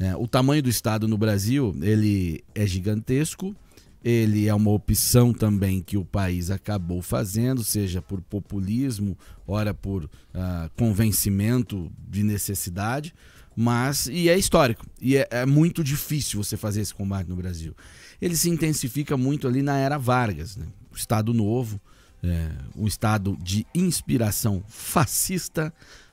É, o tamanho do Estado no Brasil ele é gigantesco, ele é uma opção também que o país acabou fazendo, seja por populismo, ora por ah, convencimento de necessidade, mas e é histórico e é, é, muito difícil você fazer esse combate no Brasil. Ele se intensifica muito ali na era Vargas, né? o Estado Novo, é, um Estado de inspiração fascista,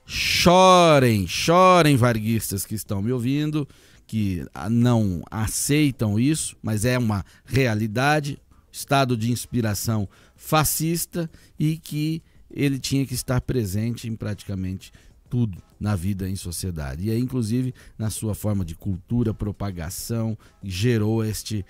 Chorem, chorem, varguistas que estão me ouvindo, que ah, não aceitam isso, mas é uma realidade, estado de inspiração fascista e que ele tinha que estar presente em praticamente tudo na vida em sociedade. E aí, inclusive, na sua forma de cultura, propagação, gerou este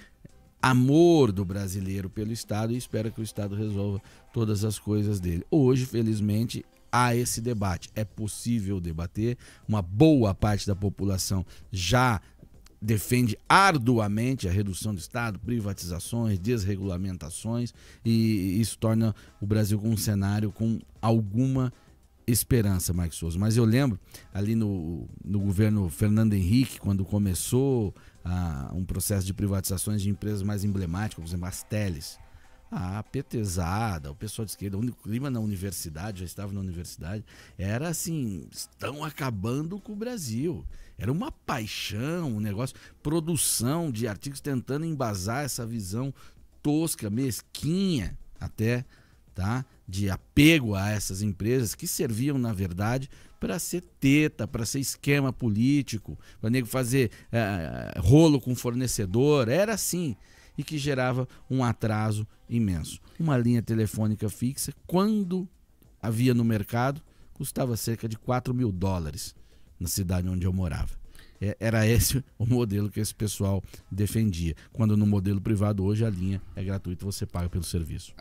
amor do brasileiro pelo Estado e espera que o Estado resolva todas as coisas dele. Hoje, felizmente, a esse debate. É possível debater, uma boa parte da população já defende arduamente a redução do Estado, privatizações, desregulamentações, e isso torna o Brasil um cenário com alguma esperança, Márcio Souza. Mas eu lembro ali no, no governo Fernando Henrique, quando começou ah, um processo de privatizações de empresas mais emblemáticas, como, por exemplo, as teles a petezada, o pessoal de esquerda, o clima na universidade, já estava na universidade, era assim, estão acabando com o Brasil. Era uma paixão, um negócio, produção de artigos tentando embasar essa visão tosca, mesquinha até, tá? De apego a essas empresas que serviam, na verdade, para ser teta, para ser esquema político, para nego fazer eh, rolo com fornecedor. Era assim e que gerava um atraso imenso. Uma linha telefônica fixa, quando havia no mercado, custava cerca de 4 mil dólares na cidade onde eu morava. É, era esse o modelo que esse pessoal defendia. Quando no modelo privado hoje a linha é gratuita, você paga pelo serviço.